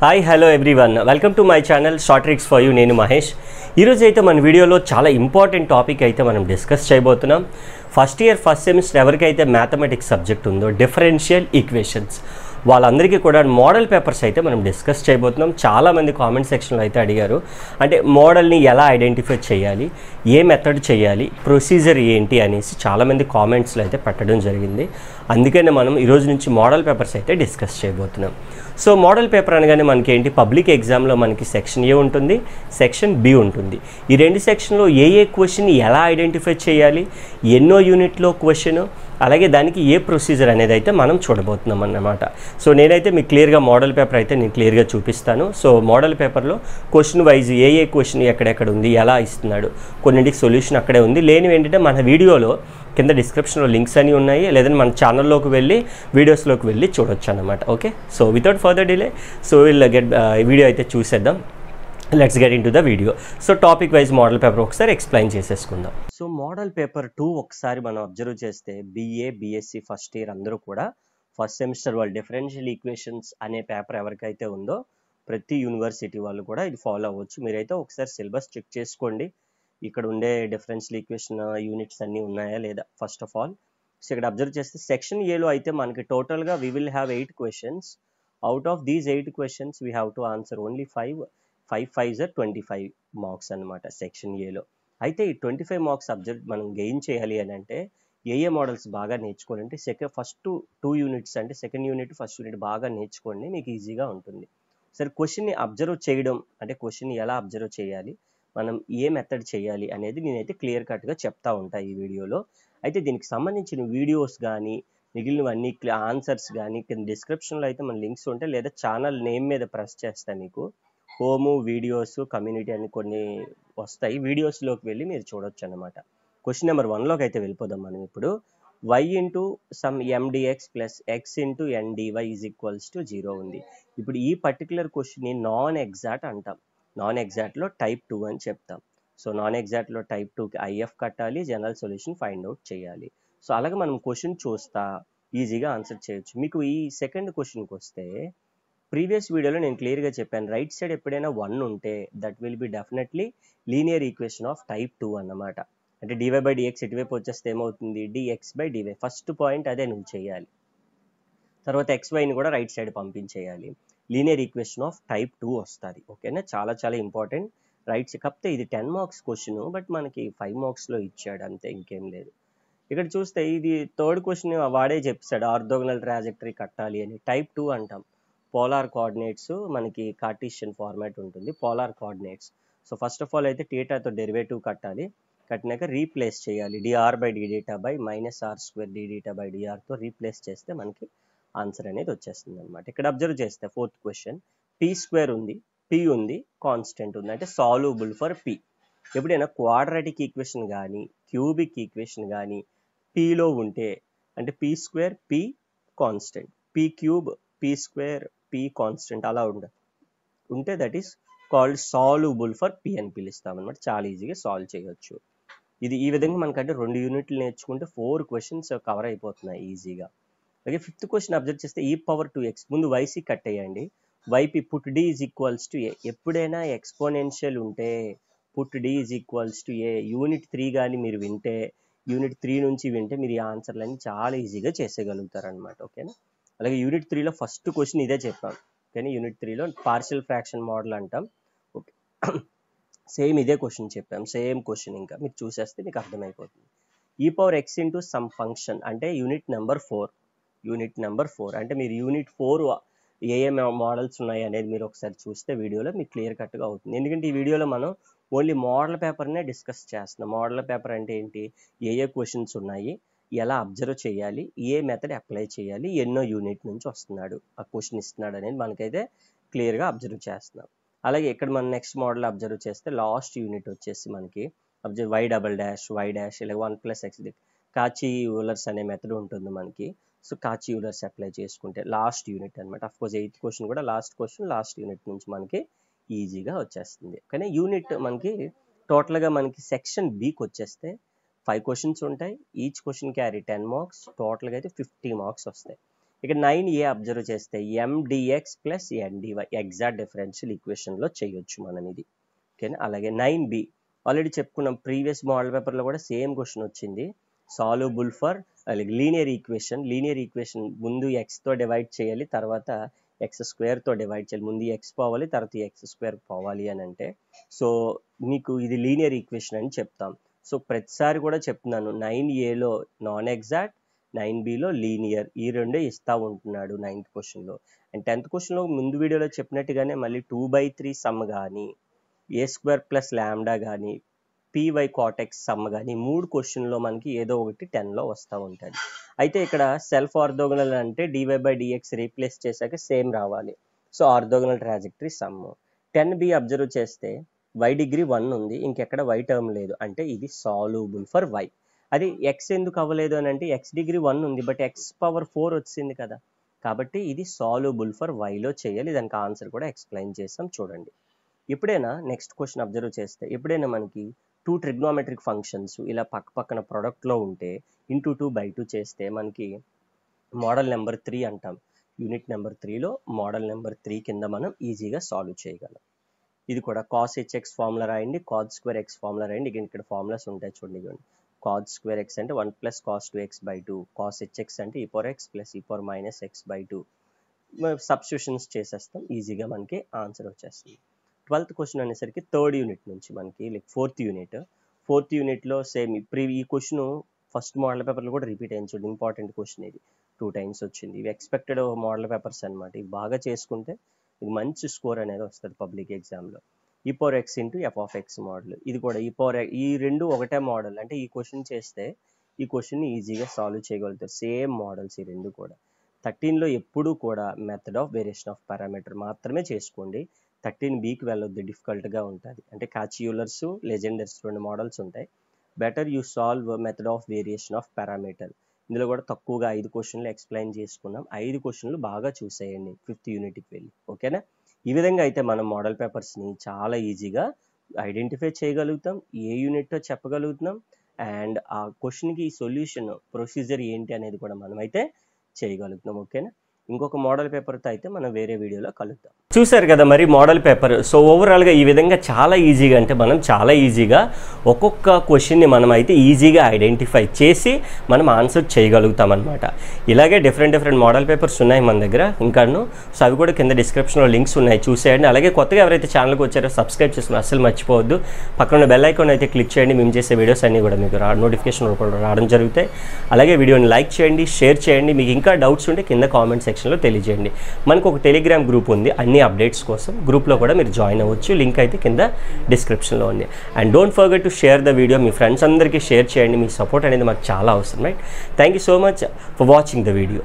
hi hello everyone welcome to my channel short tricks for you నేను మహేష్ ఈరోజు అయితే మన వీడియోలో చాలా ఇంపార్టెంట్ టాపిక్ అయితే మనం డిస్కస్ చేయబోతున్నాం ఫస్ట్ ఇయర్ ఫస్ట్ సెమిస్టర్ ఎవరికైతే మ్యాథమెటిక్స్ సబ్జెక్ట్ ఉందో డిఫరెన్షియల్ ఈక్వేషన్స్ వాళ్ళందరికీ కూడా మోడల్ పేపర్స్ అయితే మనం డిస్కస్ చేయబోతున్నాం చాలామంది కామెంట్ సెక్షన్లో అయితే అడిగారు అంటే మోడల్ని ఎలా ఐడెంటిఫై చేయాలి ఏ మెథడ్ చేయాలి ప్రొసీజర్ ఏంటి అనేసి చాలామంది కామెంట్స్లో అయితే పెట్టడం జరిగింది అందుకనే మనం ఈరోజు నుంచి మోడల్ పేపర్స్ అయితే డిస్కస్ చేయబోతున్నాం సో మోడల్ పేపర్ అనగానే మనకి ఏంటి పబ్లిక్ ఎగ్జామ్లో మనకి సెక్షన్ ఏ ఉంటుంది సెక్షన్ బి ఉంటుంది ఈ రెండు సెక్షన్లో ఏ ఏ క్వశ్చన్ ఎలా ఐడెంటిఫై చేయాలి ఎన్నో యూనిట్లో క్వశ్చన్ అలాగే దానికి ఏ ప్రొసీజర్ అనేది అయితే మనం చూడబోతున్నాం అన్నమాట సో నేనైతే మీకు క్లియర్గా మోడల్ పేపర్ అయితే నేను క్లియర్గా చూపిస్తాను సో మోడల్ పేపర్లో క్వశ్చన్ వైజ్ ఏ ఏ క్వశ్చన్ ఎక్కడెక్కడ ఉంది ఎలా ఇస్తున్నాడు కొన్నింటికి సొల్యూషన్ అక్కడే ఉంది లేని ఏంటంటే మన వీడియోలో కింద డిస్క్రిప్షన్లో లింక్స్ అన్నీ ఉన్నాయి లేదంటే మన ఛానల్లోకి వెళ్ళి వీడియోస్లోకి వెళ్ళి చూడొచ్చు అనమాట okay so without further delay so will get video అయితే చూసేద్దాం let's get into the video so topic wise model paper ఒకసారి ఎక్స్ప్లెయిన్ చేసేసుకుందాం సో మోడల్ పేపర్ టూ ఒకసారి మనం అబ్జర్వ్ చేస్తే బీఏ బీఎస్సీ ఫస్ట్ ఇయర్ అందరూ కూడా ఫస్ట్ సెమిస్టర్ వాళ్ళు డిఫరెన్షియల్ ఈక్వేషన్స్ అనే పేపర్ ఎవరికైతే ఉందో ప్రతి యూనివర్సిటీ వాళ్ళు కూడా ఇది ఫాలో అవ్వచ్చు మీరైతే ఒకసారి సిలబస్ చెక్ చేసుకోండి ఇక్కడ ఉండే డిఫరెన్షియల్ ఈక్వేషన్ యూనిట్స్ అన్నీ ఉన్నాయా లేదా ఫస్ట్ ఆఫ్ ఆల్ సో ఇక్కడ అబ్జర్వ్ చేస్తే సెక్షన్ ఏలో అయితే మనకి టోటల్గా we will have eight questions out of these eight questions we have to answer only five five five జర్ ట్వంటీ ఫైవ్ మార్క్స్ అనమాట సెక్షన్ ఏలో అయితే ఈ ట్వంటీ ఫైవ్ మార్క్స్ అబ్జర్వ్ మనం గెయిన్ చేయాలి అని అంటే ఏ ఏ మోడల్స్ బాగా నేర్చుకోవాలంటే సెకండ్ ఫస్ట్ టూ యూనిట్స్ అంటే సెకండ్ యూనిట్ ఫస్ట్ యూనిట్ బాగా నేర్చుకోండి మీకు ఈజీగా ఉంటుంది సరే క్వశ్చన్ని అబ్జర్వ్ చేయడం అంటే క్వశ్చన్ ఎలా అబ్జర్వ్ చేయాలి మనం ఏ మెథడ్ చేయాలి అనేది నేనైతే క్లియర్ కట్గా చెప్తా ఉంటా ఈ వీడియోలో అయితే దీనికి సంబంధించిన వీడియోస్ కానీ మిగిలినవన్నీ ఆన్సర్స్ కానీ కింద డిస్క్రిప్షన్లో అయితే మన లింక్స్ ఉంటాయి లేదా ఛానల్ నేమ్ మీద ప్రెస్ చేస్తాను మీకు హోము వీడియోస్ కమ్యూనిటీ అని కొన్ని వస్తాయి వీడియోస్లోకి వెళ్ళి మీరు చూడొచ్చు అనమాట క్వశ్చన్ నెంబర్ వన్లోకి అయితే వెళ్ళిపోదాం మనం ఇప్పుడు Y into some MDX plus X into NDY is equals to zero ఉంది ఇప్పుడు ఈ పర్టికులర్ క్వశ్చన్ని నాన్ ఎగ్జాక్ట్ అంటాం నాన్ ఎగ్జాక్ట్లో టైప్ టూ అని చెప్తాం సో నాన్ ఎగ్జాక్ట్లో టైప్ టూకి ఐఎఫ్ కట్టాలి జనరల్ సొల్యూషన్ ఫైండ్ అవుట్ చేయాలి సో అలాగే మనం క్వశ్చన్ చూస్తా ఈజీగా ఆన్సర్ చేయొచ్చు మీకు ఈ సెకండ్ క్వశ్చన్కి వస్తే ప్రీవియస్ వీడియోలో నేను క్లియర్గా చెప్పాను రైట్ సైడ్ ఎప్పుడైనా వన్ ఉంటే that will be definitely linear equation of type two అన్నమాట అంటే డివై బై డిఎక్స్ ఇటువైపు వచ్చేస్తే ఏమవుతుంది DX by DY first point అదే నువ్వు చేయాలి తర్వాత ఎక్స్వైని కూడా రైట్ సైడ్ పంపించేయాలి linear equation of type two వస్తుంది ఓకేనా చాలా చాలా ఇంపార్టెంట్ రైట్స్ కాకపోతే ఇది టెన్ మార్క్స్ క్వశ్చన్ బట్ మనకి ఫైవ్ మార్క్స్లో ఇచ్చాడు అంతే ఇంకేం లేదు ఇక్కడ చూస్తే ఇది థర్డ్ క్వశ్చన్ వాడే చెప్పాడు ఆర్థోగనల్ ట్రాజెక్టరీ కట్టాలి అని టైప్ టూ అంటాం పోలార్ కోఆర్డినేట్స్ మనకి కార్టీషియన్ ఫార్మాట్ ఉంటుంది polar coordinates so first of all అయితే టీటాతో డెరివేటివ్ కట్టాలి కట్టినాక రీప్లేస్ చేయాలి DR by d theta by minus R square d theta by డిఆర్తో రీప్లేస్ చేస్తే మనకి ఆన్సర్ అనేది వచ్చేస్తుంది అనమాట ఇక్కడ అబ్జర్వ్ చేస్తే ఫోర్త్ క్వశ్చన్ పీ స్క్వేర్ ఉంది పి ఉంది కాన్స్టెంట్ ఉంది అంటే సాల్వబుల్ ఫర్ పి ఎప్పుడైనా క్వాడ్రాటిక్ ఈక్వేషన్ కానీ క్యూబిక్ ఈక్వేషన్ కానీ పిలో ఉంటే అంటే P square P constant P cube P square P constant అలా ఉండదు ఉంటే that is called solvable for P అని పిలుస్తాం అనమాట చాలా ఈజీగా సాల్వ్ చేయొచ్చు ఇది ఈ విధంగా మనకంటే రెండు యూనిట్లు నేర్చుకుంటే ఫోర్ క్వశ్చన్స్ కవర్ అయిపోతున్నాయి ఈజీగా అలాగే ఫిఫ్త్ క్వశ్చన్ అబ్జర్వ్ చేస్తే ఈ పవర్ టూ ఎక్స్ ముందు వైసీ కట్ అయ్యండి YP put D is equals to A ఎప్పుడైనా ఎక్స్పోనెన్షియల్ ఉంటే put D is equals to A unit three కానీ మీరు వింటే యూనిట్ త్రీ నుంచి వింటే మీరు ఈ ఆన్సర్లన్నీ చాలా ఈజీగా చేసేయగలుగుతారు అనమాట ఓకేనా అలాగే యూనిట్ త్రీలో ఫస్ట్ క్వశ్చన్ ఇదే చెప్పాం ఓకేనా యూనిట్ త్రీలో పార్షియల్ ఫ్రాక్షన్ మోడల్ అంటాం ఓకే సేమ్ ఇదే క్వశ్చన్ చెప్పాం సేమ్ క్వశ్చన్ ఇంకా మీరు చూసేస్తే మీకు అర్థమైపోతుంది ఈ power X into some function అంటే unit number four unit number four అంటే మీరు యూనిట్ ఫోర్ ఏ ఏ మోడల్స్ ఉన్నాయి అనేది మీరు ఒకసారి చూస్తే వీడియోలో మీకు క్లియర్ కట్గా అవుతుంది ఎందుకంటే ఈ వీడియోలో మనం ఓన్లీ మోడల్ పేపర్నే డిస్కస్ చేస్తున్నాం మోడల్ పేపర్ అంటే ఏంటి ఏ ఏ క్వశ్చన్స్ ఉన్నాయి ఎలా అబ్జర్వ్ చేయాలి ఏ మెథడ్ అప్లై చేయాలి ఎన్నో యూనిట్ నుంచి వస్తున్నాడు ఆ క్వశ్చన్ ఇస్తున్నాడు అనేది మనకైతే క్లియర్గా అబ్జర్వ్ చేస్తున్నాం అలాగే ఇక్కడ మనం నెక్స్ట్ మోడల్ అబ్జర్వ్ చేస్తే లాస్ట్ యూనిట్ వచ్చేసి మనకి observe Y double dash Y dash ఇలాగ one plus X Cauchy Euler's అనే మెథడ్ ఉంటుంది మనకి సో కాచి యూలర్స్ అప్లై చేసుకుంటే లాస్ట్ యూనిట్ అనమాట అఫ్కోర్స్ ఎయిత్ క్వశ్చన్ కూడా లాస్ట్ క్వశ్చన్ లాస్ట్ యూనిట్ నుంచి మనకి ఈజీగా వచ్చేస్తుంది కానీ యూనిట్ మనకి టోటల్గా మనకి సెక్షన్ బీకి వచ్చేస్తే ఫైవ్ క్వశ్చన్స్ ఉంటాయి each question carry ten marks టోటల్గా అయితే ఫిఫ్టీ మార్క్స్ వస్తాయి ఇక నైన్ ఏ అబ్జర్వ్ చేస్తే MDX plus NDY exact differential ఈక్వేషన్లో చేయొచ్చు మనం ఇది ఓకేనా అలాగే నైన్ బి ఆల్రెడీ చెప్పుకున్నాం ప్రీవియస్ మోడల్ పేపర్లో కూడా సేమ్ క్వశ్చన్ వచ్చింది solvable for linear equation linear equation ముందు ఎక్స్తో డివైడ్ చేయాలి తర్వాత ఎక్స్ స్క్వేర్తో డివైడ్ చేయాలి ముందు ఎక్స్ పోవాలి తర్వాత ఎక్స్ స్క్వేర్ పోవాలి అని అంటే సో మీకు ఇది లీనియర్ ఈక్వేషన్ అని చెప్తాం సో ప్రతిసారి కూడా చెప్తున్నాను నైన్ ఏలో నాన్ ఎగ్జాక్ట్ నైన్ బిలో లీనియర్ ఈ రెండే ఇస్తూ ఉంటున్నాడు నైన్త్ క్వశ్చన్లో అండ్ టెన్త్ క్వశ్చన్లో ముందు వీడియోలో చెప్పినట్టుగానే మళ్ళీ టూ బై త్రీ సమ్ కానీ ఏ స్క్వేర్ ప్లస్ ల్యాండా కానీ పివై కాటెక్స్ సమ్ కానీ మూడు క్వశ్చన్లో మనకి ఏదో ఒకటి టెన్లో వస్తూ ఉంటుంది అయితే ఇక్కడ సెల్ఫ్ ఆర్థోగనల్ అంటే డివై బై డిఎక్స్ రీప్లేస్ చేశాక సేమ్ రావాలి so orthogonal trajectory some ten B observe చేస్తే వై డిగ్రీ వన్ ఉంది ఇంకెక్కడ వై టర్మ్ లేదు అంటే ఇది సాల్యూబుల్ ఫర్ వై అది ఎక్స్ ఎందుకు అవ్వలేదు అని అంటే ఎక్స్ డిగ్రీ వన్ ఉంది బట్ ఎక్స్ పవర్ ఫోర్ వచ్చింది కదా కాబట్టి ఇది సాల్యూబుల్ ఫర్ వైలో చేయాలి దానికి ఆన్సర్ కూడా ఎక్స్ప్లెయిన్ చేస్తాం చూడండి ఎప్పుడైనా నెక్స్ట్ క్వశ్చన్ అబ్జర్వ్ చేస్తే ఎప్పుడైనా మనకి టూ ట్రిగ్నోమెట్రిక్ ఫంక్షన్స్ ఇలా పక్క పక్కన ప్రోడక్ట్లో ఉంటే ఇంటూ టూ బై టూ చేస్తే మనకి మోడల్ నెంబర్ త్రీ అంటాం యూనిట్ నెంబర్ త్రీలో మోడల్ నెంబర్ త్రీ కింద మనం ఈజీగా సాల్వ్ చేయగలం ఇది కూడా కాస్ హెచ్ఎక్స్ ఫార్ములా రాయండి కాజ్ స్క్వేర్ ఎక్స్ ఫార్ములా రాయండి ఇక్కడ ఇక్కడ ఫార్ములాస్ ఉంటాయి చూడండి చూడండి కాజ్ స్క్వేర్ ఎక్స్ అంటే one plus cos two x by two cos h x అంటే e power x plus e power minus x by two substitutions చేసేస్తాం ఈజీగా మనకి ఆన్సర్ వచ్చేస్తుంది ట్వెల్త్ క్వశ్చన్ అనేసరికి థర్డ్ యూనిట్ నుంచి మనకి లైక్ ఫోర్త్ యూనిట్ ఫోర్త్ యూనిట్లో సేమ్ ప్రీ ఈ క్వశ్చన్ ఫస్ట్ మోడల్ పేపర్లో కూడా రిపీట్ అయింది చూడండి ఇంపార్టెంట్ క్వశ్చన్ ఇది టూ టైమ్స్ వచ్చింది ఇవి ఎక్స్పెక్టెడ్ మోడల్ పేపర్స్ అనమాట ఇవి బాగా చేసుకుంటే ఇది మంచి స్కోర్ అనేది వస్తుంది పబ్లిక్ ఎగ్జామ్లో e power X into f of x model ఇది కూడా ఈ పవర్ ఈ రెండు ఒకటే మోడల్ అంటే ఈ క్వశ్చన్ చేస్తే ఈ క్వశ్చన్ ఈజీగా సాల్వ్ చేయగలుగుతారు సేమ్ మోడల్స్ ఈ రెండు కూడా థర్టీన్లో ఎప్పుడూ కూడా method of variation of parameter మాత్రమే చేసుకోండి థర్టీన్ బీకి వెళ్ళొద్దు డిఫికల్ట్గా ఉంటుంది అంటే కాచియులర్స్ లెజెండర్స్ రెండు మోడల్స్ ఉంటాయి better you solve method of variation of parameter ఇందులో కూడా తక్కువగా ఐదు క్వశ్చన్లు ఎక్స్ప్లెయిన్ చేసుకున్నాం ఐదు క్వశ్చన్లు బాగా చూసేయండి ఫిఫ్త్ యూనిట్కి వెళ్ళి ఓకేనా ఈ విధంగా అయితే మనం మోడల్ పేపర్స్ని చాలా ఈజీగా ఐడెంటిఫై చేయగలుగుతాం ఏ యూనిట్టో చెప్పగలుగుతున్నాం అండ్ ఆ క్వశ్చన్కి సొల్యూషన్ ప్రొసీజర్ ఏంటి అనేది కూడా మనం అయితే చేయగలుగుతున్నాం ఓకేనా ఇంకొక మోడల్ పేపర్తో అయితే మనం వేరే వీడియోలో కలుద్దాం చూసారు కదా మరి మోడల్ పేపర్ సో ఓవరాల్గా ఈ విధంగా చాలా ఈజీగా అంటే మనం చాలా ఈజీగా ఒక్కొక్క క్వశ్చన్ని మనం అయితే ఈజీగా ఐడెంటిఫై చేసి మనం ఆన్సర్ చేయగలుగుతాం అనమాట ఇలాగే డిఫరెంట్ డిఫరెంట్ మోడల్ పేపర్స్ ఉన్నాయి మన దగ్గర ఇంకాను సో అవి కూడా కింద డిస్క్రిప్షన్లో లింక్స్ ఉన్నాయి చూసేయండి అలాగే కొత్తగా ఎవరైతే ఛానల్కి వచ్చారో సబ్స్క్రైబ్ చేసుకుని అస్సలు మర్చిపోవద్దు పక్కన బెల్ ఐకాన్ అయితే క్లిక్ చేయండి మేము చేసే వీడియోస్ అన్నీ కూడా మీకు నోటిఫికేషన్ రావడం జరుగుతాయి అలాగే వీడియోని లైక్ చేయండి షేర్ చేయండి మీకు ఇంకా డౌట్స్ ఉంటే కింద కామెంట్స్ సెక్షన్లో తెలియజేయండి మనకు ఒక టెలిగ్రామ్ గ్రూప్ ఉంది అన్ని అప్డేట్స్ కోసం గ్రూప్లో కూడా మీరు జాయిన్ అవ్వచ్చు లింక్ అయితే కింద డిస్క్రిప్షన్లో ఉంది and don't forget to share the video మీ ఫ్రెండ్స్ అందరికీ షేర్ చేయండి మీ సపోర్ట్ అనేది మాకు చాలా అవసరం right thank you so much for watching the video